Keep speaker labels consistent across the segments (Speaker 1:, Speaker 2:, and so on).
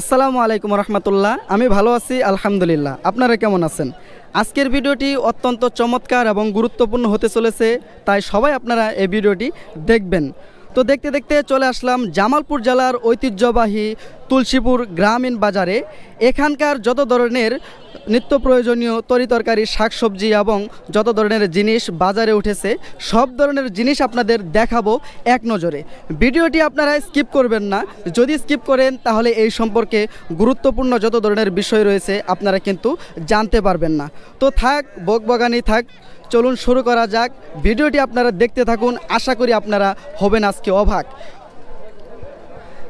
Speaker 1: আসসালামু আলাইকুম রহমতুল্লাহ আমি ভালো আছি আলহামদুলিল্লাহ আপনারা কেমন আছেন আজকের ভিডিওটি অত্যন্ত চমৎকার এবং গুরুত্বপূর্ণ হতে চলেছে তাই সবাই আপনারা এই ভিডিওটি দেখবেন তো দেখতে দেখতে চলে আসলাম জামালপুর জেলার ঐতিহ্যবাহী তুলসীপুর গ্রামীণ বাজারে এখানকার যত ধরনের নিত্য প্রয়োজনীয় তরিতরকারি শাকসবজি এবং যত ধরনের জিনিস বাজারে উঠেছে সব ধরনের জিনিস আপনাদের দেখাবো এক নজরে ভিডিওটি আপনারা স্কিপ করবেন না যদি স্কিপ করেন তাহলে এই সম্পর্কে গুরুত্বপূর্ণ যত ধরনের বিষয় রয়েছে আপনারা কিন্তু জানতে পারবেন না তো থাক বকবগানি থাক চলুন শুরু করা যাক ভিডিওটি আপনারা দেখতে থাকুন আশা করি আপনারা হবেন আজকে অভাগ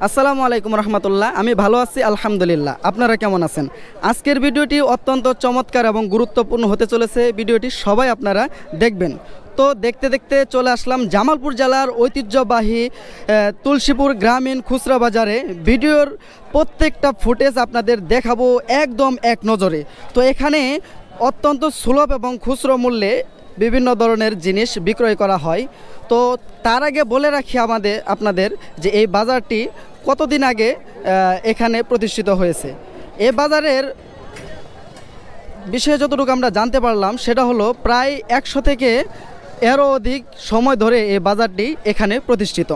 Speaker 1: আসসালামু আলাইকুম রহমতুল্লাহ আমি ভালো আছি আলহামদুলিল্লাহ আপনারা কেমন আছেন আজকের ভিডিওটি অত্যন্ত চমৎকার এবং গুরুত্বপূর্ণ হতে চলেছে ভিডিওটি সবাই আপনারা দেখবেন তো দেখতে দেখতে চলে আসলাম জামালপুর জেলার ঐতিহ্যবাহী তুলসীপুর গ্রামীণ খুচরা বাজারে ভিডিওর প্রত্যেকটা ফুটেজ আপনাদের দেখাবো একদম এক নজরে তো এখানে অত্যন্ত সুলভ এবং খুচরো মূল্যে বিভিন্ন ধরনের জিনিস বিক্রয় করা হয় তো তার আগে বলে রাখি আমাদের আপনাদের যে এই বাজারটি কতদিন আগে এখানে প্রতিষ্ঠিত হয়েছে এ বাজারের বিষয়ে যতটুকু আমরা জানতে পারলাম সেটা হলো প্রায় একশো থেকে এরও অধিক সময় ধরে এই বাজারটি এখানে প্রতিষ্ঠিত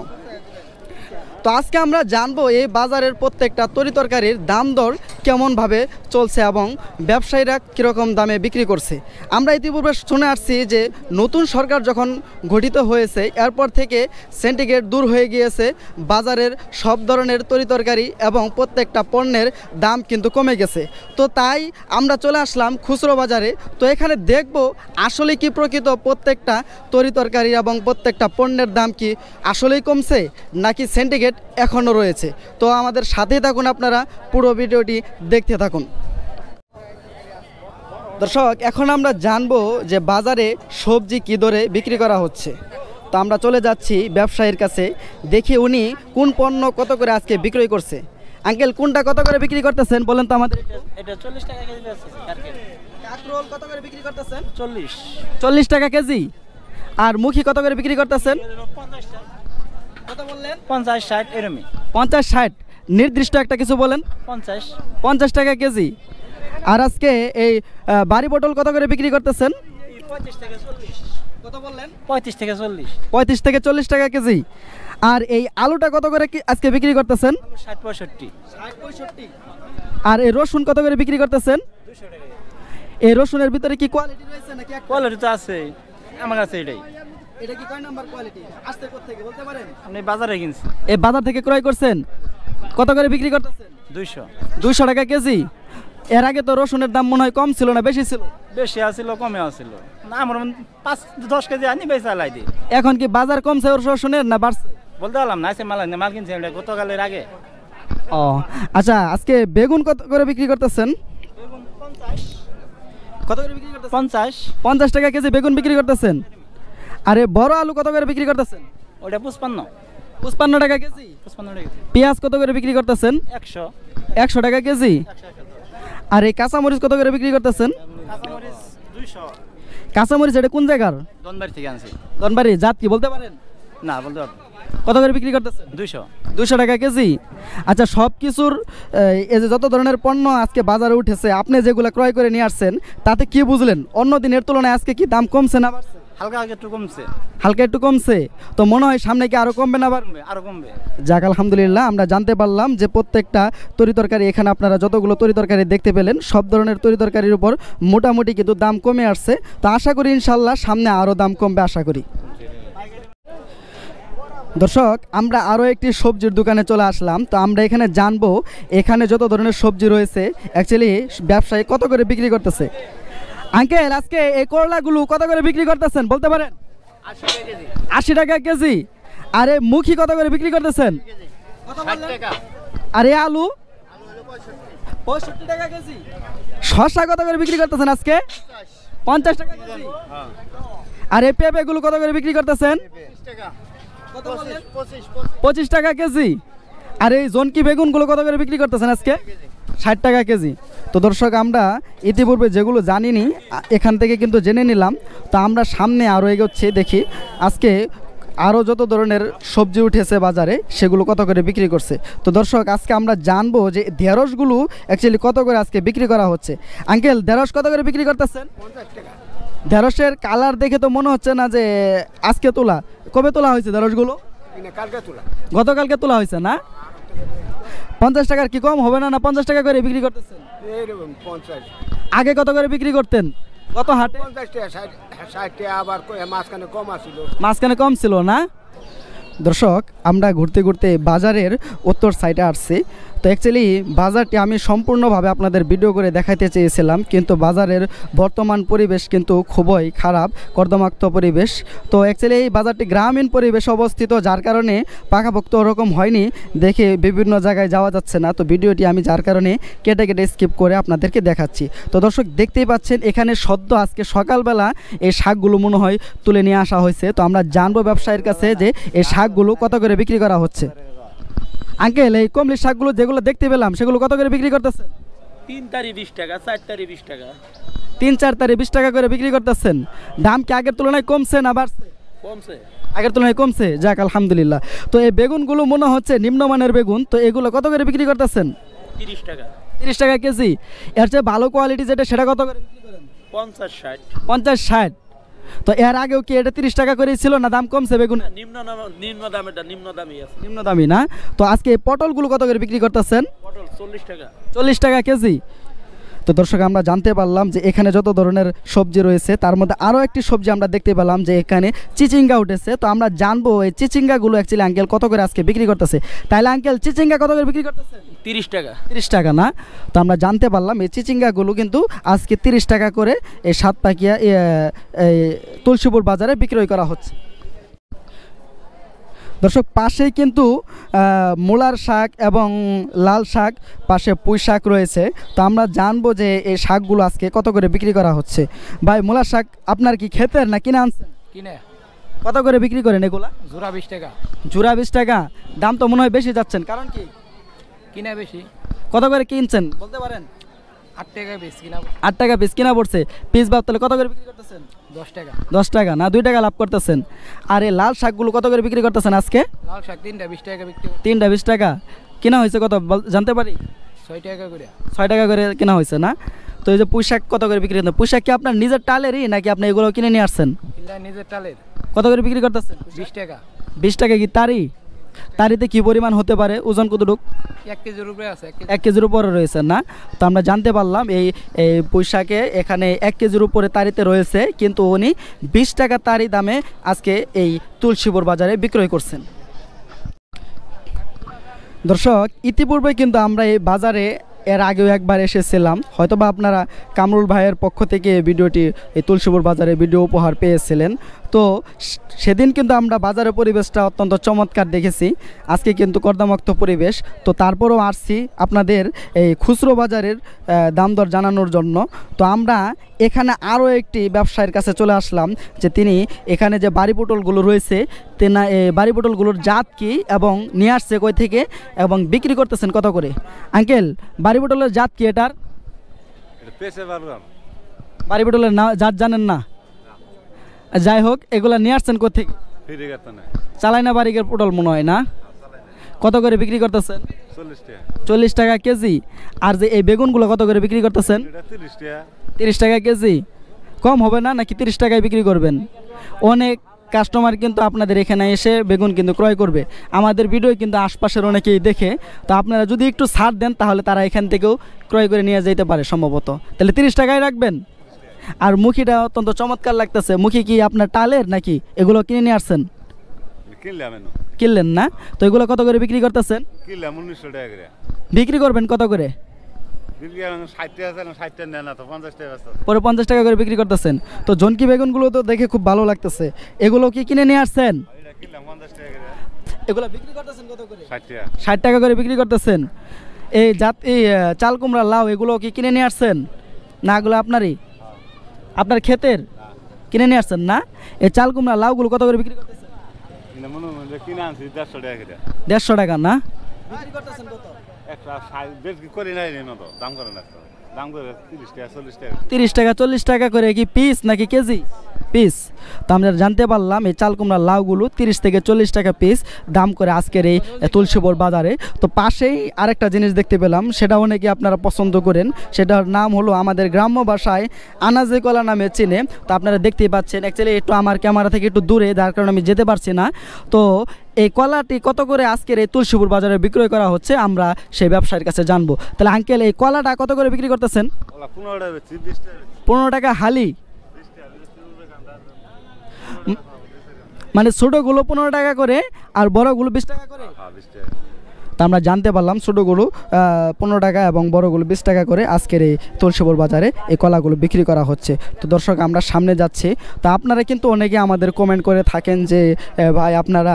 Speaker 1: তো আজকে আমরা জানবো এই বাজারের প্রত্যেকটা তরিতরকারির দাম দর কেমনভাবে চলছে এবং ব্যবসায়ীরা কীরকম দামে বিক্রি করছে আমরা ইতিপূর্বে শুনে আসছি যে নতুন সরকার যখন গঠিত হয়েছে এরপর থেকে সেন্টিগ্রেট দূর হয়ে গিয়েছে বাজারের সব ধরনের তরিতরকারি এবং প্রত্যেকটা পণ্যের দাম কিন্তু কমে গেছে তো তাই আমরা চলে আসলাম খুচরো বাজারে তো এখানে দেখব আসলে কি প্রকৃত প্রত্যেকটা তরিতরকারি এবং প্রত্যেকটা পণ্যের দাম কি আসলেই কমছে নাকি সেন্টিগ্রেট আপডেট এখনও রয়েছে তো আমাদের সাথেই থাকুন আপনারা পুরো ভিডিওটি দেখতে থাকুন দর্শক এখন আমরা জানবো যে বাজারে সবজি কী দরে বিক্রি করা হচ্ছে তো আমরা চলে যাচ্ছি ব্যবসায়ীর কাছে দেখি উনি কোন পণ্য কত করে আজকে বিক্রয় করছে আঙ্কেল কোনটা কত করে বিক্রি করতেছেন বলেন তো আমাদের চল্লিশ টাকা কেজি বিক্রি করতেছেন টাকা কেজি আর মুখি কত করে বিক্রি করতেছেন টাকা পঞ্চাশ ষাট নির্দিষ্ট একটা কিছু বলেন পঞ্চাশ পঞ্চাশ টাকা কেজি আর আজকে এই বাড়ি পটল কত করে বিক্রি করতেছেন পঁয়ত্রিশ থেকে চল্লিশ পঁয়ত্রিশ থেকে চল্লিশ টাকা কেজি আর এই আলুটা কত করে আজকে বিক্রি করতেছেন ষাট পঁয়ষট্টি আর এই রসুন কত করে বিক্রি করতেছেন এই রসুনের ভিতরে কি কোয়ালিটি রয়েছে নাকি কোয়ালিটি তো আছে আমার কাছে এটাই এটা কি কয় নাম্বার কোয়ালিটি আসতে থেকে বলতে পারেন আপনি বাজারে কিনছি এই বাজার থেকে ক্রয় করছেন কত করে বিক্রি করতেছেন দুইশো দুইশো টাকা কেজি এর আগে তো রসুনের দাম মনে হয় কম ছিল না বেশি ছিল বেশি আসিল কমে আসিল না আমার পাঁচ দশ কেজি আনি বেচালাই দিই এখন কি বাজার কমছে রসুনের না বাড়ছে বলতে পারলাম না সে মাল মাল কিনছি গতকালের আগে ও আচ্ছা আজকে বেগুন কত করে বিক্রি করতেছেন বেগুন কত করে বিক্রি করতেছেন পঞ্চাশ পঞ্চাশ টাকা কেজি বেগুন বিক্রি করতেছেন আরে বড় আলু কত করে বিক্রি করতেছেন ওটা পুষ্পান্ন পুষ্পান্ন টাকা কেজি পুষ্পান্ন টাকা পেঁয়াজ কত করে বিক্রি করতেছেন একশো একশো টাকা কেজি আর এই কাঁচামরিচ কত করে বিক্রি করতেছেন কাঁচামরিচ কাঁচামরিচ এটা কোন জায়গার দনবাড়ি থেকে আনছি জাত কি বলতে পারেন না বলতে পারবেন কত করে বিক্রি করতেছেন দুইশো দুইশো টাকা কেজি আচ্ছা সব কিছুর এই যে যত ধরনের পণ্য আজকে বাজারে উঠেছে আপনি যেগুলো ক্রয় করে নিয়ে আসছেন তাতে কি বুঝলেন অন্য দিনের তুলনায় আজকে কি দাম কমছে না বাড়ছে হালকা একটু কমছে তো মনে হয় সামনে কি কমবে আমরা জানতে পারলাম যে প্রত্যেকটা এখানে আপনারা যতগুলো দেখতে পেলেন সব ধরনের উপর মোটামুটি কিন্তু দাম কমে আসছে তো আশা করি ইনশাল্লাহ সামনে আরো দাম কমবে আশা করি দর্শক আমরা আরো একটি সবজির দোকানে চলে আসলাম তো আমরা এখানে জানবো এখানে যত ধরনের সবজি রয়েছে অ্যাকচুয়ালি ব্যবসায়ী কত করে বিক্রি করতেছে আঙ্কেল আজকে এই করলাগুলো কত করে বিক্রি করতেছেন বলতে পারেন আশি টাকা কেজি আরে মুখি কত করে বিক্রি করতেছেন আরে আলু শসা টাকা কেজি কত করে বিক্রি করতেছেন আজকে পঞ্চাশ টাকা কেজি আরে গুলো কত করে বিক্রি করতেছেন পঁচিশ টাকা কেজি আর এই জনকি গুলো কত করে বিক্রি করতেছেন আজকে ষাট টাকা কেজি তো দর্শক আমরা ইতিপূর্বে যেগুলো জানিনি এখান থেকে কিন্তু জেনে নিলাম তো আমরা সামনে আরও এগোচ্ছি দেখি আজকে আরও যত ধরনের সবজি উঠেছে বাজারে সেগুলো কত করে বিক্রি করছে তো দর্শক আজকে আমরা জানবো যে ঢেঁড়সগুলো অ্যাকচুয়ালি কত করে আজকে বিক্রি করা হচ্ছে আঙ্কেল ঢেঁড়স কত করে বিক্রি করতেছেন ঢেঁড়সের কালার দেখে তো মনে হচ্ছে না যে আজকে তোলা কবে তোলা হয়েছে ঢেঁড়সগুলো গতকালকে তোলা হয়েছে না পঞ্চাশ টাকার কি কম হবে না না পঞ্চাশ টাকা করে বিক্রি করতেছেন পঞ্চাশ আগে কত করে বিক্রি করতেন কত হাটে আবার কম মাঝখানে কম ছিল না দর্শক আমরা ঘুরতে ঘুরতে বাজারের উত্তর সাইডে আসছি তো অ্যাকচুয়ালি বাজারটি আমি সম্পূর্ণভাবে আপনাদের ভিডিও করে দেখাইতে চেয়েছিলাম কিন্তু বাজারের বর্তমান পরিবেশ কিন্তু খুবই খারাপ কর্দমাক্ত পরিবেশ তো অ্যাকচুয়ালি এই বাজারটি গ্রামীণ পরিবেশ অবস্থিত যার কারণে পাকাপোক্ত ওরকম হয়নি দেখে বিভিন্ন জায়গায় যাওয়া যাচ্ছে না তো ভিডিওটি আমি যার কারণে কেটে কেটে স্কিপ করে আপনাদেরকে দেখাচ্ছি তো দর্শক দেখতেই পাচ্ছেন এখানে সদ্য আজকে সকালবেলা এই শাকগুলো মনে হয় তুলে নিয়ে আসা হয়েছে তো আমরা জানবো ব্যবসায়ীর কাছে যে এই শাকগুলো কত করে বিক্রি করা হচ্ছে আঙ্কেল এই কমলির শাকগুলো যেগুলো দেখতে পেলাম সেগুলো কত করে বিক্রি করতেছে তিন তারি বিশ টাকা চার তারি বিশ টাকা তিন চার তারি বিশ টাকা করে বিক্রি করতেছেন দাম কি আগের তুলনায় কমছে না বাড়ছে কমছে আগের তুলনায় কমছে যাক আলহামদুলিল্লাহ তো এই বেগুনগুলো মনে হচ্ছে নিম্নমানের বেগুন তো এগুলো কত করে বিক্রি করতেছেন তিরিশ টাকা তিরিশ টাকা কেজি এর চেয়ে ভালো কোয়ালিটি যেটা সেটা কত করে বিক্রি করেন পঞ্চাশ ষাট পঞ্চাশ ষাট তো এর আগেও কি এটা তিরিশ টাকা করে ছিল না দাম কমছে বেগুন নিম্ন নিম্ন নিম্ন দামি আছে নিম্ন দামি না তো আজকে পটলগুলো কত করে বিক্রি করতেছেন পটল চল্লিশ টাকা চল্লিশ টাকা কেজি তো দর্শক আমরা জানতে পারলাম যে এখানে যত ধরনের সবজি রয়েছে তার মধ্যে আরও একটি সবজি আমরা দেখতে পেলাম যে এখানে চিচিঙ্গা উঠেছে তো আমরা জানবো এই চিচিঙ্গাগুলো অ্যাকচুয়ালি আঙ্কেল কত করে আজকে বিক্রি করতেছে তাহলে আঙ্কেল চিচিঙ্গা কত করে বিক্রি করতেছে তিরিশ টাকা তিরিশ টাকা না তো আমরা জানতে পারলাম এই চিচিঙ্গাগুলো কিন্তু আজকে তিরিশ টাকা করে এই সাত পাকিয়া তুলসীপুর বাজারে বিক্রয় করা হচ্ছে দর্শক পাশেই কিন্তু মূলার শাক এবং লাল শাক পাশে পুঁই শাক রয়েছে তো আমরা জানবো যে এই শাকগুলো আজকে কত করে বিক্রি করা হচ্ছে ভাই মূলার শাক আপনার কি ক্ষেতের না কিনে আনছেন কিনে কত করে বিক্রি করেন এগুলা জোড়া বিশ টাকা জোড়া বিশ টাকা দাম তো মনে হয় বেশি যাচ্ছেন কারণ কি কিনে বেশি কত করে কিনছেন বলতে পারেন আট টাকা পিস কিনা আট টাকা পিস কিনা পড়ছে পিস ভাব তাহলে কত করে বিক্রি করতেছেন দশ টাকা না দুই টাকা লাভ করতেছেন আর এই লাল শাকগুলো কত করে বিক্রি করতেছেন আজকে লাল শাক তিনটা বিশ টাকা বিক্রি তিনটা বিশ টাকা কেনা হয়েছে কত জানতে পারি ছয় টাকা করে ছয় টাকা করে কেনা হয়েছে না তো এই যে পুঁশাক কত করে বিক্রি করতেন পুঁশাক কি আপনার নিজের টালেরই নাকি আপনি এগুলো কিনে নিয়ে আসছেন নিজের টালের কত করে বিক্রি করতেছেন বিশ টাকা বিশ টাকা কি তারই তারিতে কি পরিমাণ হতে পারে ওজন কতটুক এক কেজির উপরে আছে এক কেজির উপরে রয়েছে না তো আমরা জানতে পারলাম এই এই পুঁইশাকে এখানে এক কেজির উপরে তারিতে রয়েছে কিন্তু উনি বিশ টাকা তারি দামে আজকে এই তুলসীপুর বাজারে বিক্রয় করছেন দর্শক ইতিপূর্বে কিন্তু আমরা এই বাজারে এর আগেও একবার এসেছিলাম হয়তো বা আপনারা কামরুল ভাইয়ের পক্ষ থেকে ভিডিওটি এই তুলসীপুর বাজারে ভিডিও উপহার পেয়েছিলেন তো সেদিন কিন্তু আমরা বাজারের পরিবেশটা অত্যন্ত চমৎকার দেখেছি আজকে কিন্তু কর্দামক্ত পরিবেশ তো তারপরও আসছি আপনাদের এই খুচরো বাজারের দাম দর জানানোর জন্য তো আমরা এখানে আরও একটি ব্যবসায়ীর কাছে চলে আসলাম যে তিনি এখানে যে বাড়ি পটলগুলো রয়েছে তেনা বাড়ি পটলগুলোর জাত কি এবং নিয়ে আসছে কই থেকে এবং বিক্রি করতেছেন কত করে আঙ্কেল বাড়ি বাড়ি পটলের জাত কি এটার বাড়ি পটলের না জাত জানেন না যাই হোক এগুলা নিয়ে আসছেন কোথেকে চালাই না বাড়ি পটল মনে হয় না কত করে বিক্রি করতেছেন চল্লিশ টাকা কেজি আর যে এই বেগুনগুলো কত করে বিক্রি করতেছেন তিরিশ টাকা কেজি কম হবে না নাকি তিরিশ টাকায় বিক্রি করবেন অনেক কাস্টমার কিন্তু আপনাদের এখানে এসে বেগুন কিন্তু ক্রয় করবে আমাদের ভিডিও কিন্তু আশপাশের অনেকেই দেখে তো আপনারা যদি একটু ছাড় দেন তাহলে তারা এখান থেকেও ক্রয় করে নিয়ে যেতে পারে সম্ভবত তাহলে তিরিশ টাকায় রাখবেন আর মুখিটা অত্যন্ত চমৎকার লাগতেছে মুখি কি আপনার টালের নাকি এগুলো কিনে নিয়ে আসছেন কিনলেন না তো এগুলো কত করে বিক্রি করতেছেন বিক্রি করবেন কত করে পরে পঞ্চাশ টাকা করে বিক্রি করতেছেন তো জনকি বেগুনগুলো তো দেখে খুব ভালো লাগতেছে এগুলো কি কিনে নিয়ে আসছেন ষাট টাকা করে বিক্রি করতেছেন এই জাত এই চাল কুমড়া লাউ এগুলো কি কিনে নিয়ে আসছেন না এগুলো আপনারই হ্যাঁ। আপনার ক্ষেতের হ্যাঁ। কিনে নিয়ে আসছেন না এই চাল কুমড়া লাউগুলো কত করে বিক্রি করতেছেন দেড়শো টাকা না বিক্রি করতেছেন কত একটা তো দাম করে না দাম করে তিরিশ টাকা চল্লিশ টাকা তিরিশ টাকা চল্লিশ টাকা করে কি পিস নাকি কেজি পিস তো আমরা জানতে পারলাম এই চাল কুমড়ার লাউগুলো তিরিশ থেকে চল্লিশ টাকা পিস দাম করে আজকের এই তুলসীপুর বাজারে তো পাশেই আরেকটা জিনিস দেখতে পেলাম সেটা অনেকে আপনারা পছন্দ করেন সেটার নাম হলো আমাদের গ্রাম্য ভাষায় আনাজে কলা নামে চিনে তো আপনারা দেখতেই পাচ্ছেন অ্যাকচুয়ালি একটু আমার ক্যামেরা থেকে একটু দূরে যার কারণে আমি যেতে পারছি না তো এই কলাটি কত করে আজকের এই তুলসীপুর বাজারে বিক্রয় করা হচ্ছে আমরা সেই ব্যবসায়ীর কাছে জানবো তাহলে আঙ্কেল এই কলাটা কত করে বিক্রি করতেছেন পনেরো টাকা হালি মানে ছোটগুলো পনেরো টাকা করে আর বড়গুলো বিশ টাকা করে হ্যাঁ, তা আমরা জানতে পারলাম ছোটো গরু পনেরো টাকা এবং বড়গুলো বিশ টাকা করে আজকের এই তুলসীপুর বাজারে এই কলাগুলো বিক্রি করা হচ্ছে তো দর্শক আমরা সামনে যাচ্ছি তো আপনারা কিন্তু অনেকে আমাদের কমেন্ট করে থাকেন যে ভাই আপনারা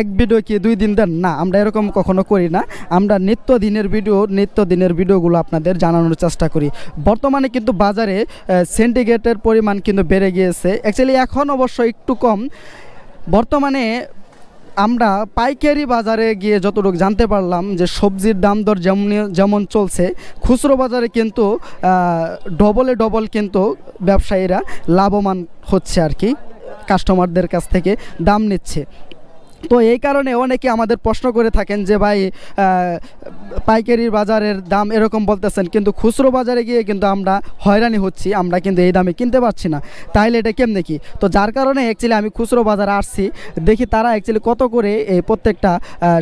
Speaker 1: এক ভিডিও কি দুই দিন দেন না আমরা এরকম কখনো করি না আমরা নিত্য দিনের ভিডিও নিত্য দিনের ভিডিওগুলো আপনাদের জানানোর চেষ্টা করি বর্তমানে কিন্তু বাজারে সেন্টিগ্রেটের পরিমাণ কিন্তু বেড়ে গিয়েছে অ্যাকচুয়ালি এখন অবশ্য একটু কম বর্তমানে আমরা পাইকারি বাজারে গিয়ে যতটুকু জানতে পারলাম যে সবজির দাম দর যেমন যেমন চলছে খুচরো বাজারে কিন্তু ডবলে ডবল কিন্তু ব্যবসায়ীরা লাভবান হচ্ছে আর কি কাস্টমারদের কাছ থেকে দাম নিচ্ছে তো এই কারণে অনেকে আমাদের প্রশ্ন করে থাকেন যে ভাই পাইকারির বাজারের দাম এরকম বলতেছেন কিন্তু খুচরো বাজারে গিয়ে কিন্তু আমরা হয়রানি হচ্ছি আমরা কিন্তু এই দামে কিনতে পারছি না তাইলে এটা কেমনে কি তো যার কারণে অ্যাকচুয়ালি আমি খুচরো বাজারে আসছি দেখি তারা অ্যাকচুয়ালি কত করে এই প্রত্যেকটা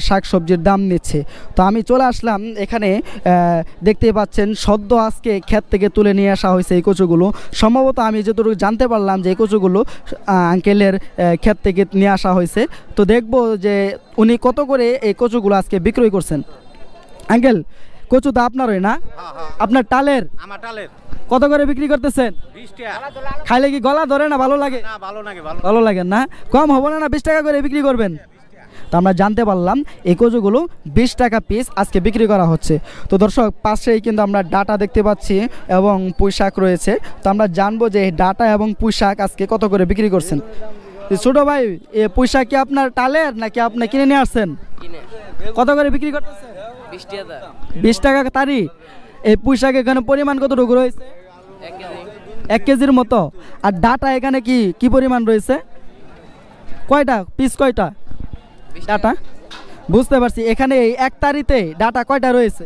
Speaker 1: শাক সবজির দাম নিচ্ছে তো আমি চলে আসলাম এখানে দেখতেই পাচ্ছেন সদ্য আজকে ক্ষেত থেকে তুলে নিয়ে আসা হয়েছে এই কচুগুলো সম্ভবত আমি যতটুকু জানতে পারলাম যে এই কচুগুলো আঙ্কেলের ক্ষেত থেকে নিয়ে আসা হয়েছে তো দেখ দেখবো যে উনি কত করে এই কচুগুলো আজকে বিক্রয় করছেন আঙ্কেল কচু তো আপনার হয় না হ্যাঁ, হ্যাঁ। আপনার টালের আমার টালের কত করে বিক্রি করতেছেন খাইলে কি গলা ধরে না ভালো লাগে ভালো লাগে না কম হবে না না বিশ টাকা করে বিক্রি করবেন তো আমরা জানতে পারলাম এই কচুগুলো বিশ টাকা পিস আজকে বিক্রি করা হচ্ছে তো দর্শক পাশেই কিন্তু আমরা ডাটা দেখতে পাচ্ছি এবং পুঁশাক রয়েছে তো আমরা জানবো যে ডাটা এবং পুঁশাক আজকে কত করে বিক্রি করছেন ছোট ভাই এ পয়সা কি আপনার টালের নাকি আপনি কিনে নিয়ে আসছেন কত করে বিক্রি করতেছেন বিশ টাকা তারি এই পুঁইশাক এখানে পরিমাণ কতটুকু রয়েছে এক কেজির মতো আর ডাটা এখানে কি কি পরিমাণ রয়েছে কয়টা পিস কয়টা ডাটা বুঝতে পারছি এখানে এক তারিতে ডাটা কয়টা রয়েছে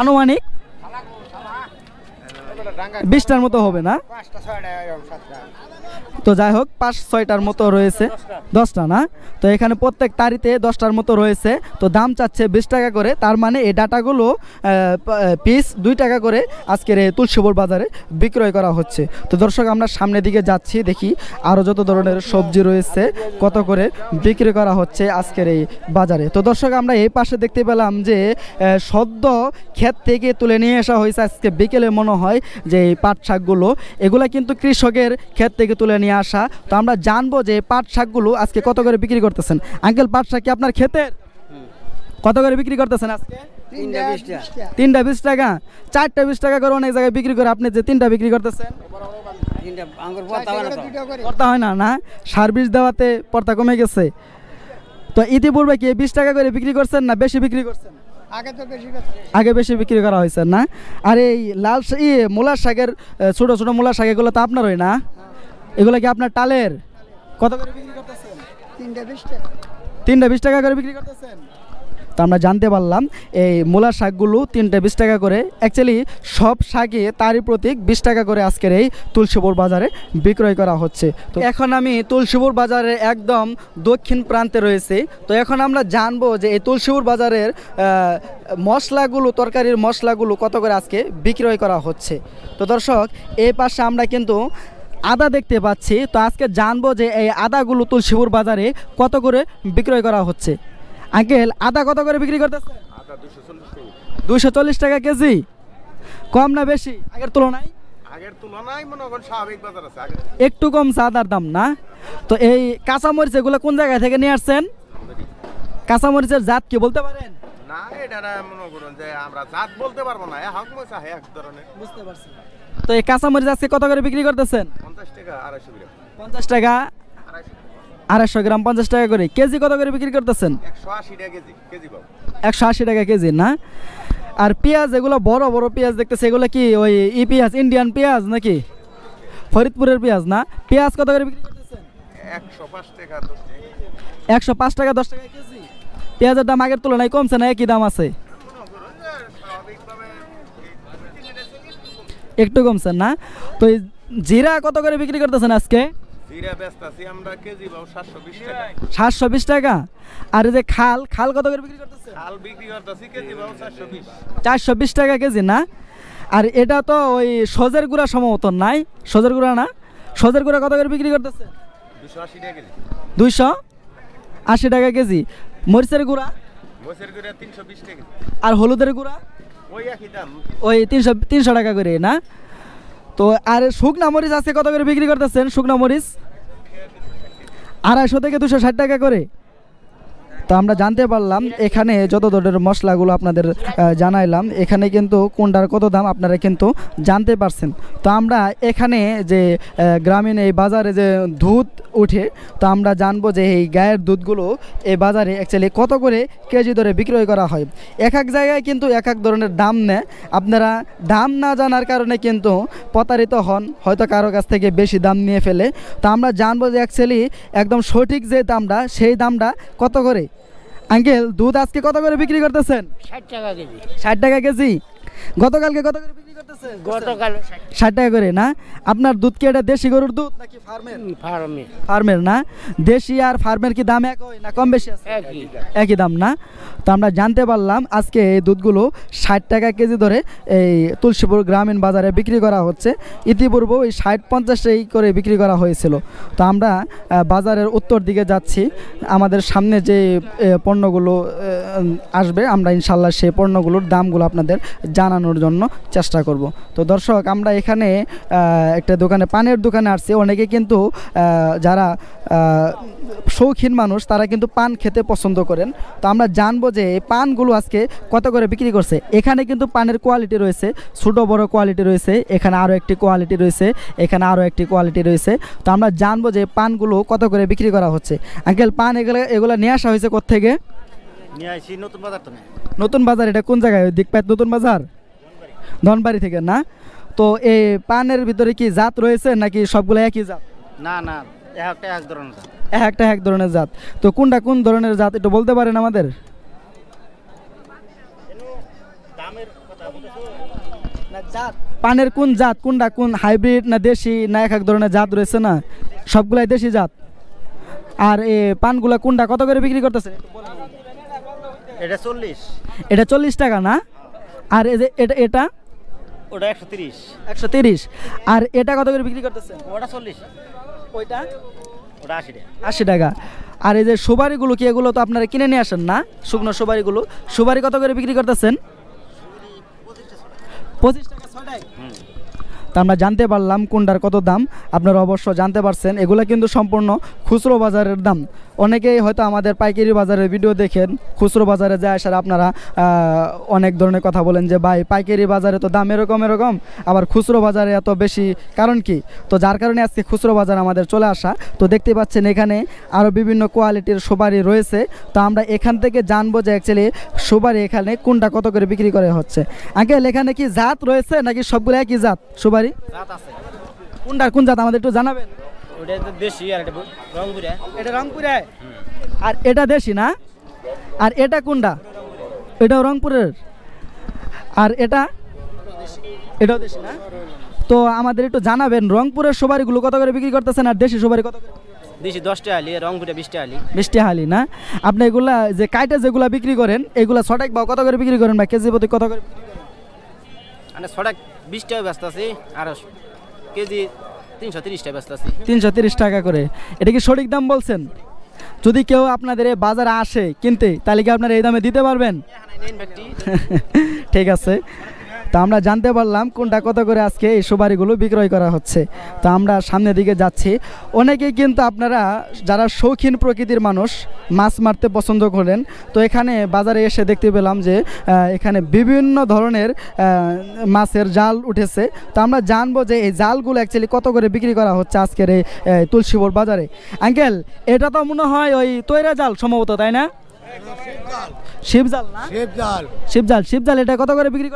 Speaker 1: আনুমানিক বিশটার মতো হবে না তো যাই হোক পাঁচ ছয়টার মতো রয়েছে দশটা না তো এখানে প্রত্যেক তারিতে দশটার মতো রয়েছে তো দাম চাচ্ছে বিশ টাকা করে তার মানে এই ডাটাগুলো পিস দুই টাকা করে আজকের এই তুলসীপুর বাজারে বিক্রয় করা হচ্ছে তো দর্শক আমরা সামনের দিকে যাচ্ছি দেখি আরও যত ধরনের সবজি রয়েছে কত করে বিক্রি করা হচ্ছে আজকের এই বাজারে তো দর্শক আমরা এই পাশে দেখতে পেলাম যে সদ্য ক্ষেত থেকে তুলে নিয়ে আসা হয়েছে আজকে বিকেলে মনে হয় যে এই পাট শাকগুলো এগুলা কিন্তু কৃষকের ক্ষেত থেকে তুলে নিয়ে নিয়ে আসা তো আমরা জানবো যে পাট শাকগুলো আজকে কত করে বিক্রি করতেছেন আঙ্কেল পাট শাক কি আপনার ক্ষেতের কত করে বিক্রি করতেছেন আজকে তিনটা বিশ টাকা চারটা বিশ টাকা করে অনেক জায়গায় বিক্রি করে আপনি যে তিনটা বিক্রি করতেছেন ইতিপূর্বে কি বিশ টাকা করে বিক্রি করছেন না বেশি বিক্রি করছেন আগে বেশি বিক্রি করা হয়েছে না আর এই লাল ইয়ে মূলার শাকের ছোট ছোট মূলার শাক এগুলো তো আপনারই না এগুলো কি আপনার টালের কত করে বিক্রি করতেছেন তিনটা বিশ টাকা তিনটা বিশ টাকা করে বিক্রি করতেছেন তো আমরা জানতে পারলাম এই মূলার শাকগুলো তিনটে বিশ টাকা করে অ্যাকচুয়ালি সব শাকই তারই প্রতীক বিশ টাকা করে আজকের এই তুলসীপুর বাজারে বিক্রয় করা হচ্ছে তো এখন আমি তুলসীপুর বাজারের একদম দক্ষিণ প্রান্তে রয়েছে তো এখন আমরা জানবো যে এই তুলসীপুর বাজারের মশলাগুলো তরকারির মশলাগুলো কত করে আজকে বিক্রয় করা হচ্ছে তো দর্শক এই পাশে আমরা কিন্তু আদা দেখতে পাচ্ছি তো আজকে জানবো যে এই আদাগুলো তুলসীপুর বাজারে কত করে বিক্রয় করা হচ্ছে আঙ্কেল আদা কত করে বিক্রি করতেছে দুইশো চল্লিশ টাকা কেজি কম না বেশি আগের তুলনায় আগের একটু কম সাদার দাম না তো এই কাঁচামরিচ এগুলো কোন জায়গা থেকে নিয়ে আসছেন কাঁচামরিচের জাত কি বলতে পারেন না এটা মনে করুন যে আমরা জাত বলতে পারবো না হক মশা এক ধরনের বুঝতে পারছি তো এই মরিচ আজকে কত করে বিক্রি করতেছেন পঞ্চাশ টাকা আড়াইশো গ্রাম পঞ্চাশ টাকা করে কেজি কত করে বিক্রি করতেছেন একশো আশি টাকা কেজি না আর পেঁয়াজ এগুলো বড় বড় পেঁয়াজ দেখতেছে এগুলো কি ওই ই পেঁয়াজ ইন্ডিয়ান পেঁয়াজ নাকি ফরিদপুরের পেঁয়াজ না পেঁয়াজ কত করে বিক্রি করতেছেন একশো পাঁচ
Speaker 2: টাকা দশ টাকা কেজি
Speaker 1: পেঁয়াজের দাম আগের তুলনায় কমছে না একই দাম আছে একটু কমছেন না তো জিরা কত করে বিক্রি করতেছেন আজকে সাতশো বিশ টাকা আর যে খাল খাল কত করে বিক্রি করতেছে চারশো বিশ টাকা কেজি না আর এটা তো ওই সজের গুঁড়া সম্ভবত নাই সজের গুঁড়া না সজের গুঁড়া কত করে বিক্রি করতেছে দুইশো আশি টাকা কেজি মরিচের গুঁড়া আর হলুদের গুঁড়া ওই তিনশো তিনশো টাকা করে না তো আর শুকনা মরিচ আছে কত করে বিক্রি করতেছেন শুকনা মরিচ আড়াইশো থেকে দুশো ষাট টাকা করে তো আমরা জানতে পারলাম এখানে যত ধরনের মশলাগুলো আপনাদের জানাইলাম এখানে কিন্তু কোনটার কত দাম আপনারা কিন্তু জানতে পারছেন তো আমরা এখানে যে গ্রামীণ এই বাজারে যে দুধ উঠে তো আমরা জানবো যে এই গায়ের দুধগুলো এই বাজারে অ্যাকচুয়ালি কত করে কেজি ধরে বিক্রয় করা হয় এক এক জায়গায় কিন্তু এক এক ধরনের দাম নেয় আপনারা দাম না জানার কারণে কিন্তু প্রতারিত হন হয়তো কারো কাছ থেকে বেশি দাম নিয়ে ফেলে তো আমরা জানবো যে অ্যাকচুয়ালি একদম সঠিক যে দামটা সেই দামটা কত করে আঙ্কেল দুধ আজকে কত করে বিক্রি করতেছেন ষাট টাকা কেজি ষাট টাকা কেজি গতকালকে কত করে ষাট টাকা করে না আপনার দুধ কি এটা দেশি গরুর দুধ নাকি ফার্মের না দেশি আর ফার্মের কি দাম এক না কম বেশি একই দাম না তো আমরা জানতে পারলাম আজকে এই দুধগুলো ষাট টাকা কেজি ধরে এই তুলসীপুর গ্রামীণ বাজারে বিক্রি করা হচ্ছে ইতিপূর্বে ওই ষাট পঞ্চাশেই করে বিক্রি করা হয়েছিল তো আমরা বাজারের উত্তর দিকে যাচ্ছি আমাদের সামনে যে পণ্যগুলো আসবে আমরা ইনশাল্লাহ সেই পণ্যগুলোর দামগুলো আপনাদের জানানোর জন্য চেষ্টা করব করব তো দর্শক আমরা এখানে একটা দোকানে পানের দোকানে আসছি অনেকে কিন্তু যারা শৌখিন মানুষ তারা কিন্তু পান খেতে পছন্দ করেন তো আমরা জানবো যে এই পানগুলো আজকে কত করে বিক্রি করছে এখানে কিন্তু পানের কোয়ালিটি রয়েছে ছোটো বড় কোয়ালিটি রয়েছে এখানে আরও একটি কোয়ালিটি রয়েছে এখানে আরও একটি কোয়ালিটি রয়েছে তো আমরা জানবো যে পানগুলো কত করে বিক্রি করা হচ্ছে আঙ্কেল পান এগুলো এগুলো নিয়ে আসা হয়েছে কোথেকে নিয়ে নতুন বাজার নতুন বাজার এটা কোন জায়গায় দিক পায় নতুন বাজার ধনবাড়ি থেকে না তো এই পানের ভিতরে কি জাত রয়েছে নাকি সবগুলো একই জাত না না একটা এক ধরনের জাত একটা এক ধরনের জাত তো কোনটা কোন ধরনের জাত একটু বলতে পারেন আমাদের পানের কোন জাত কোনটা কোন হাইব্রিড না দেশি না এক এক ধরনের জাত রয়েছে না সবগুলাই দেশি জাত আর এ পানগুলা কোনটা কত করে বিক্রি করতেছে এটা চল্লিশ এটা চল্লিশ টাকা না আর যে এটা এটা একশো তিরিশ একশো তিরিশ আর এটা কত করে বিক্রি করতেছেন ওটা চল্লিশ ওইটা ওটা আশি টাকা আর এই যে সুপারিগুলো কি এগুলো তো আপনারা কিনে নিয়ে আসেন না শুকনো সুপারিগুলো সুপারি কত করে বিক্রি করতেছেন পঁচিশ টাকা তা আমরা জানতে পারলাম কোনটার কত দাম আপনারা অবশ্য জানতে পারছেন এগুলো কিন্তু সম্পূর্ণ খুচরো বাজারের দাম অনেকেই হয়তো আমাদের পাইকারি বাজারের ভিডিও দেখেন খুচরো বাজারে যায় আসার আপনারা অনেক ধরনের কথা বলেন যে ভাই পাইকারি বাজারে তো দাম এরকম এরকম আবার খুচরো বাজারে এত বেশি কারণ কি তো যার কারণে আজকে খুচরো বাজার আমাদের চলে আসা তো দেখতে পাচ্ছেন এখানে আরও বিভিন্ন কোয়ালিটির সুপারি রয়েছে তো আমরা এখান থেকে জানবো যে অ্যাকচুয়ালি সুপারি এখানে কোনটা কত করে বিক্রি করে হচ্ছে আঙ্কেল এখানে কি জাত রয়েছে নাকি সবগুলো একই জাত সুপারি কোনটা কোন জাত আমাদের একটু জানাবেন আর এটা দেশি না আর এটা কোনটা এটাও রংপুরের আর এটা এটাও দেশি না তো আমাদের একটু জানাবেন রংপুরের সবারিগুলো কত করে বিক্রি করতেছেন আর দেশি সবারি কত করে দেশি দশটা হালি রংপুরে বিশটা হালি বিশটা হালি না আপনি এগুলা যে কাইটা যেগুলা বিক্রি করেন এগুলা ছটাক বা কত করে বিক্রি করেন বা কেজি প্রতি কত করে মানে ছটাক বিশটাও ব্যস্ত আছি আর কেজি তিনশো তিরিশ টাকা করে এটা কি সঠিক দাম বলছেন যদি কেউ আপনাদের বাজারে আসে কিনতে তাহলে কি আপনারা এই দামে দিতে পারবেন হ্যাঁ, হ্যাঁ, ঠিক আছে তো আমরা জানতে পারলাম কোনটা কত করে আজকে এই সুপারিগুলো বিক্রয় করা হচ্ছে তো আমরা সামনের দিকে যাচ্ছি অনেকেই কিন্তু আপনারা যারা শৌখিন প্রকৃতির মানুষ মাছ মারতে পছন্দ করেন তো এখানে বাজারে এসে দেখতে পেলাম যে এখানে বিভিন্ন ধরনের মাছের জাল উঠেছে তো আমরা জানবো যে এই জালগুলো অ্যাকচুয়ালি কত করে বিক্রি করা হচ্ছে আজকের এই তুলসীপুর বাজারে আঙ্কেল এটা তো মনে হয় ওই তৈরা জাল সম্ভবত তাই না কত করে বিক্রি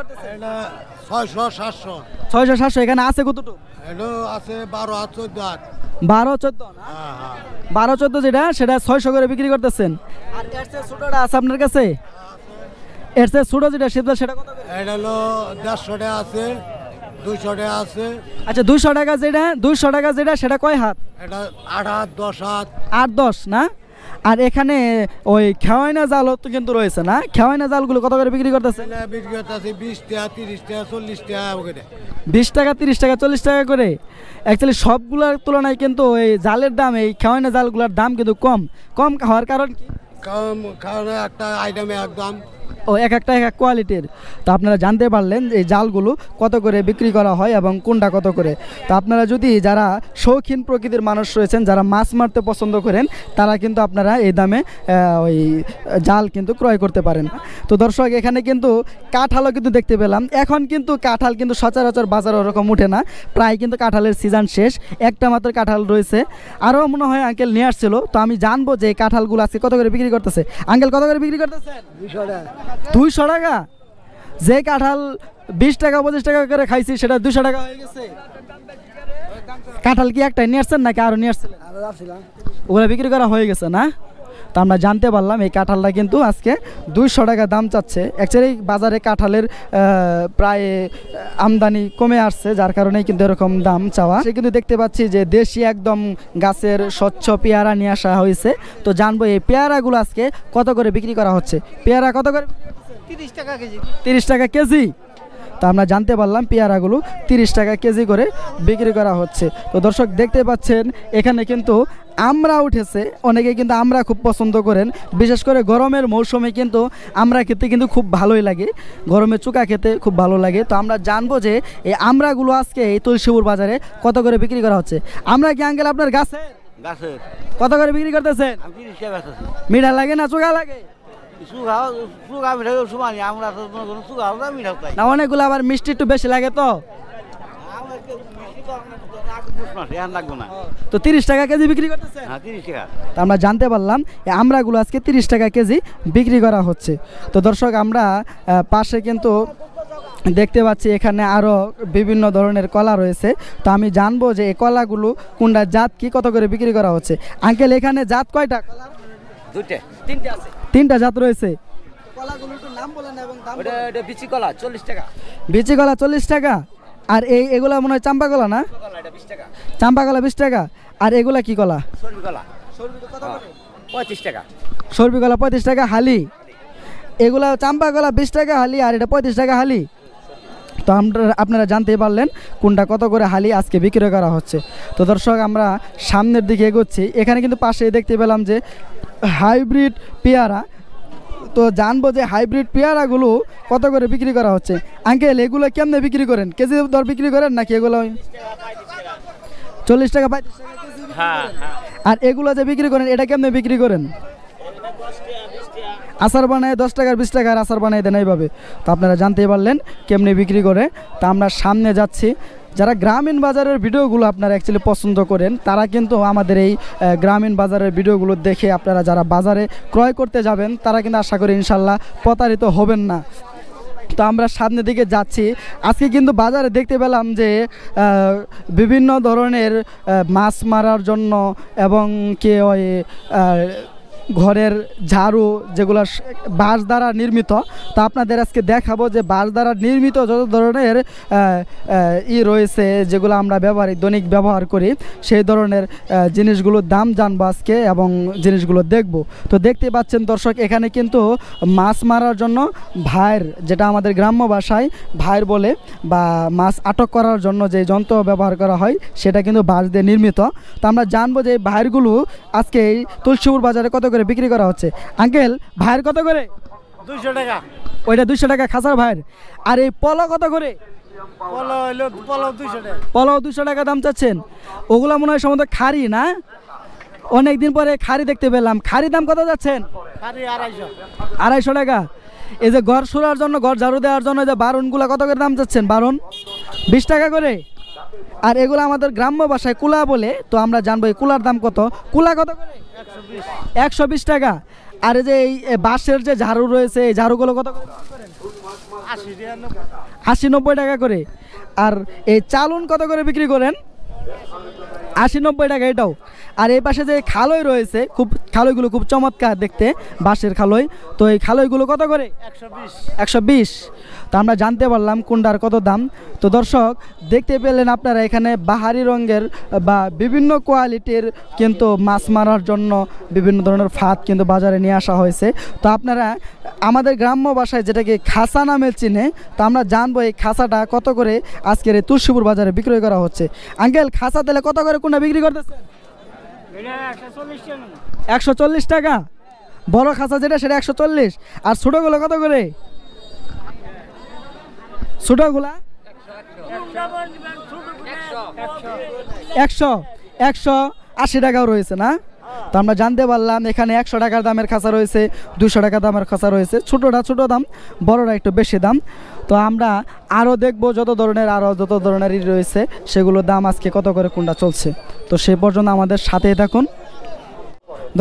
Speaker 1: ছয়শো সাতশো ছয়শো সাতশো এখানে আছে কতটুকু আছে বারো আর চোদ্দ আর বারো চোদ্দ হ্যাঁ, হ্যাঁ। বারো চোদ্দ যেটা সেটা ছয়শো করে বিক্রি করতেছেন আর এর আছে আপনার কাছে এর চেয়ে যেটা শিবজাল সেটা কত এটা হলো দেড়শো আছে দুইশো টাকা আছে আচ্ছা দুইশো টাকা যেটা দুইশো টাকা যেটা সেটা কয় হাত এটা আট হাত দশ হাত আট দশ না আর এখানে ওই খেওয়াইনা জাল তো কিন্তু রয়েছে না খেওয়াইনা জালগুলো কত করে বিক্রি করতেছে বিক্রি বিশ টাকা তিরিশ টাকা চল্লিশ টাকা করে বিশ টাকা তিরিশ টাকা চল্লিশ টাকা করে অ্যাকচুয়ালি সবগুলোর তুলনায় কিন্তু এই জালের দাম এই খেওয়াইনা জালগুলোর দাম কিন্তু কম কম হওয়ার কারণ কি কম কারণ একটা আইটেমে একদম ও এক একটা এক এক কোয়ালিটির তো আপনারা জানতে পারলেন এই জালগুলো কত করে বিক্রি করা হয় এবং কোনটা কত করে তো আপনারা যদি যারা শৌখিন প্রকৃতির মানুষ রয়েছেন যারা মাছ মারতে পছন্দ করেন তারা কিন্তু আপনারা এই দামে ওই জাল কিন্তু ক্রয় করতে পারেন তো দর্শক এখানে কিন্তু কাঁঠালও কিন্তু দেখতে পেলাম এখন কিন্তু কাঁঠাল কিন্তু সচরাচর বাজার ওরকম উঠে না প্রায় কিন্তু কাঁঠালের সিজন শেষ একটা মাত্র কাঁঠাল রয়েছে আরও মনে হয় আঙ্কেল নিয়ে আসছিল তো আমি জানবো যে কাঁঠালগুলো আজকে কত করে বিক্রি করতেছে আঙ্কেল কত করে বিক্রি করতেছেন দুইশো টাকা যে কাঁঠাল বিশ টাকা পঁচিশ টাকা করে খাইছি সেটা দুশো টাকা হয়ে গেছে কাঁঠাল কি একটাই নিয়ে আসছেন নাকি আরো নিয়ে আসছেন ওগুলো বিক্রি করা হয়ে গেছে না তো আমরা জানতে পারলাম এই কাঁঠালটা কিন্তু আজকে দুইশো টাকা দাম চাচ্ছে অ্যাকচুয়ালি বাজারে কাঁঠালের প্রায় আমদানি কমে আসছে যার কারণেই কিন্তু এরকম দাম চাওয়া সে কিন্তু দেখতে পাচ্ছি যে দেশি একদম গাছের স্বচ্ছ পেয়ারা নিয়ে আসা হয়েছে তো জানবো এই পেয়ারাগুলো আজকে কত করে বিক্রি করা হচ্ছে পেয়ারা কত করে তিরিশ টাকা কেজি তিরিশ টাকা কেজি তা আমরা জানতে পারলাম পেয়ারাগুলো তিরিশ টাকা কেজি করে বিক্রি করা হচ্ছে তো দর্শক দেখতে পাচ্ছেন এখানে কিন্তু আমরা উঠেছে অনেকে কিন্তু আমরা খুব পছন্দ করেন বিশেষ করে গরমের মৌসুমে কিন্তু আমরা খেতে কিন্তু খুব ভালোই লাগে গরমে চুকা খেতে খুব ভালো লাগে তো আমরা জানবো যে এই আমরাগুলো আজকে এই তুলসীপুর বাজারে কত করে বিক্রি করা হচ্ছে আমরা কি আঙ্কেল আপনার গাছে
Speaker 2: কত করে বিক্রি করতেছেন
Speaker 1: মিঠা লাগে না চুকা লাগে অনেকগুলো আবার মিষ্টি একটু বেশি লাগে তো তো তিরিশ টাকা কেজি বিক্রি করতেছেন হ্যাঁ, আমরা জানতে পারলাম আমরাগুলো আজকে তিরিশ টাকা কেজি বিক্রি করা হচ্ছে তো দর্শক আমরা পাশে কিন্তু দেখতে পাচ্ছি এখানে আরও বিভিন্ন ধরনের কলা রয়েছে তো আমি জানবো যে এই কলাগুলো কোনটা জাত কি কত করে বিক্রি করা হচ্ছে আঙ্কেল এখানে জাত কয়টা কলা দুইটা তিনটা আছে তিনটা জাত রয়েছে বিচি কলা চল্লিশ টাকা আর এই এগুলো মনে হয় চাম্পা কলা না চাম্পা কলা বিশ টাকা আর এগুলা কি কলা পঁচিশ টাকা সর্বি কলা পঁয়ত্রিশ টাকা হালি এগুলা চাম্পা কলা বিশ টাকা হালি আর এটা পঁয়ত্রিশ টাকা হালি তো আমরা আপনারা জানতেই পারলেন কোনটা কত করে হালি আজকে বিক্রয় করা হচ্ছে তো দর্শক আমরা সামনের দিকে এগোচ্ছি এখানে কিন্তু পাশে দেখতে পেলাম যে হাইব্রিড পেয়ারা তো জানবো যে হাইব্রিড পেয়ারাগুলো কত করে বিক্রি করা হচ্ছে আঙ্কেল এগুলো কেমনে বিক্রি করেন কেজি দর বিক্রি করেন নাকি এগুলো চল্লিশ টাকা পঁয়ত্রিশ হ্যাঁ, হ্যাঁ। আর এগুলো যে বিক্রি করেন এটা কেমনে বিক্রি করেন আচার বানায় দশ টাকার বিশ টাকার আচার বানায় দেন এইভাবে তো আপনারা জানতেই পারলেন কেমনি বিক্রি করে তা আমরা সামনে যাচ্ছি যারা গ্রামীণ বাজারের ভিডিওগুলো আপনারা অ্যাকচুয়ালি পছন্দ করেন তারা কিন্তু আমাদের এই গ্রামীণ বাজারের ভিডিওগুলো দেখে আপনারা যারা বাজারে ক্রয় করতে যাবেন তারা কিন্তু আশা করি ইনশাল্লাহ প্রতারিত হবেন না তো আমরা সামনের দিকে যাচ্ছি আজকে কিন্তু বাজারে দেখতে পেলাম যে বিভিন্ন ধরনের মাছ মারার জন্য এবং কে ওই ঘরের ঝাড়ু যেগুলো বাঁশ দ্বারা নির্মিত তা আপনাদের আজকে দেখাবো যে বাঁশ দ্বারা নির্মিত যত ধরনের ই রয়েছে যেগুলো আমরা ব্যবহারিক দৈনিক ব্যবহার করি সেই ধরনের জিনিসগুলোর দাম জানবো আজকে এবং জিনিসগুলো দেখব তো দেখতে পাচ্ছেন দর্শক এখানে কিন্তু মাছ মারার জন্য ভাইয়ের যেটা আমাদের গ্রাম্য ভাষায় ভাইয়ের বলে বা মাছ আটক করার জন্য যে যন্ত্র ব্যবহার করা হয় সেটা কিন্তু বাঁশ দিয়ে নির্মিত তো আমরা জানবো যে এই আজকে এই তুলসীপুর বাজারে কত করে বিক্রি করা হচ্ছে আঙ্কেল ভাইয়ের কত করে দুইশো টাকা ওইটা দুইশো টাকা খাসার ভাইয়ের আর এই পলো কত করে পলাও দুশো টাকা দাম চাচ্ছেন ওগুলো মনে হয় সম্ভবত খারি না অনেকদিন পরে খারি দেখতে পেলাম খারি দাম কত যাচ্ছেন আড়াইশো টাকা এই যে ঘর সুরার জন্য ঘর ঝাড়ু দেওয়ার জন্য যে বারণগুলা কত করে দাম যাচ্ছেন বারুন বিশ টাকা করে আর এগুলো আমাদের গ্রাম্য ভাষায় কুলা বলে তো আমরা জানবো এই কুলার দাম কত কুলা কত করে একশো বিশ টাকা আর যে এই বাঁশের যে ঝাড়ু রয়েছে এই ঝাড়ুগুলো কত আশি নব্বই টাকা করে আর এই চালুন কত করে বিক্রি করেন আশি নব্বই টাকা এটাও আর এই পাশে যে খালই রয়েছে খুব খালইগুলো খুব চমৎকার দেখতে বাঁশের খালই তো এই খালইগুলো কত করে একশো বিশ তো আমরা জানতে পারলাম কোনটার কত দাম তো দর্শক দেখতে পেলেন আপনারা এখানে বাহারি রঙের বা বিভিন্ন কোয়ালিটির কিন্তু মাছ মারার জন্য বিভিন্ন ধরনের ফাঁদ কিন্তু বাজারে নিয়ে আসা হয়েছে তো আপনারা আমাদের গ্রাম্য বাসায় যেটাকে খাসা নামে চিনে তো আমরা জানবো এই খাসাটা কত করে আজকের এই তুলসীপুর বাজারে বিক্রয় করা হচ্ছে আঙ্কেল খাসা তেলে কত করে কোনটা বিক্রি করতেছে একশো চল্লিশ টাকা বড় খাঁচা যেটা সেটা একশো চল্লিশ আর ছোটোগুলো কত করে ছোটোগুলা একশো একশো আশি টাকাও রয়েছে না তো আমরা জানতে পারলাম এখানে একশো টাকার দামের খাঁচা রয়েছে দুশো টাকা দামের খাঁচা রয়েছে ছোটোটা ছোটো দাম বড়টা একটু বেশি দাম তো আমরা আরও দেখব যত ধরনের আরও যত ধরনেরই রয়েছে সেগুলো দাম আজকে কত করে কোনটা চলছে তো সে পর্যন্ত আমাদের সাথে থাকুন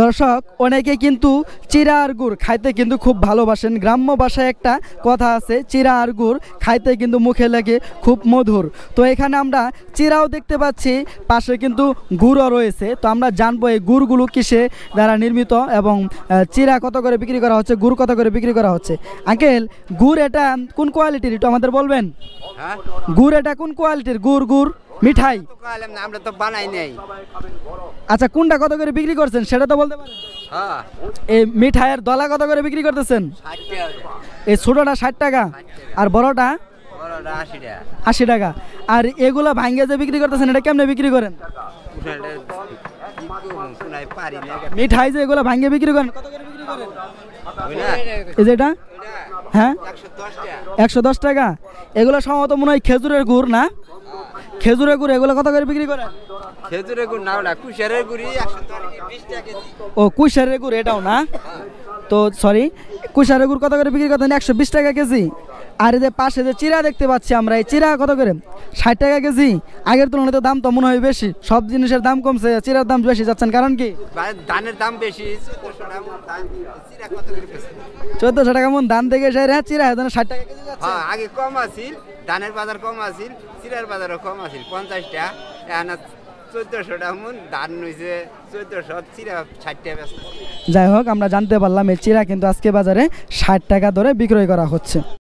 Speaker 1: দর্শক অনেকে কিন্তু চিরা আর গুড় খাইতে কিন্তু খুব ভালোবাসেন গ্রাম্য ভাষায় একটা কথা আছে চিরা আর গুড় খাইতে কিন্তু মুখে লাগে খুব মধুর তো এখানে আমরা চিরাও দেখতে পাচ্ছি পাশে কিন্তু গুড়ও রয়েছে তো আমরা জানবো এই গুড়গুলো কিসে দ্বারা নির্মিত এবং চিরা কত করে বিক্রি করা হচ্ছে গুড় কত করে বিক্রি করা হচ্ছে আঙ্কেল গুড় এটা কোন কোয়ালিটির একটু আমাদের বলবেন হ্যাঁ? গুড় এটা কোন কোয়ালিটির গুড় গুড় মিঠাই আমরা তো বানাই নাই আচ্ছা কোনটা কত করে বিক্রি করছেন সেটা তো বলতে পারেন হ্যাঁ। এই মিঠাইয়ের দলা কত করে বিক্রি করতেছেন এই ছোটটা ষাট টাকা আর বড়টা আশি টাকা আর এগুলো ভাঙ্গে যে বিক্রি করতেছেন এটা কেমনে বিক্রি করেন
Speaker 2: মিঠাই যে এগুলো ভাঙ্গে বিক্রি করেন
Speaker 1: এই যেটা হ্যাঁ একশো দশ টাকা এগুলো সম্ভবত মনে হয় খেজুরের গুড় না খেজুরের গুড় এগুলো কত করে বিক্রি করে খেজুরের গুড় না না কুশারের গুড়ি ও কুশারের গুড় এটাও না তো সরি কুশারের গুড় কত করে বিক্রি করতেন একশো বিশ টাকা কেজি আর এদের পাশে যে চিরা দেখতে পাচ্ছি আমরা এই চিরা কত করে ষাট টাকা কেজি আগের তুলনায় তো দাম তো মনে হয় বেশি সব জিনিসের দাম কমছে চিরার দাম বেশি যাচ্ছেন কারণ কি ধানের দাম বেশি চোদ্দশো টাকা মন ধান থেকে এসে চিরা ষাট টাকা কেজি হ্যাঁ, আগে কম আছিল ধানের বাজার কম আছিল বাজার বাজারও কম আছিল পঞ্চাশটা এখানে চোদ্দশোটা মন ধান নইছে চোদ্দশো চিরা ষাটটা ব্যস্ত যাই হোক আমরা জানতে পারলাম এই চিরা কিন্তু আজকে বাজারে ষাট টাকা ধরে বিক্রয় করা হচ্ছে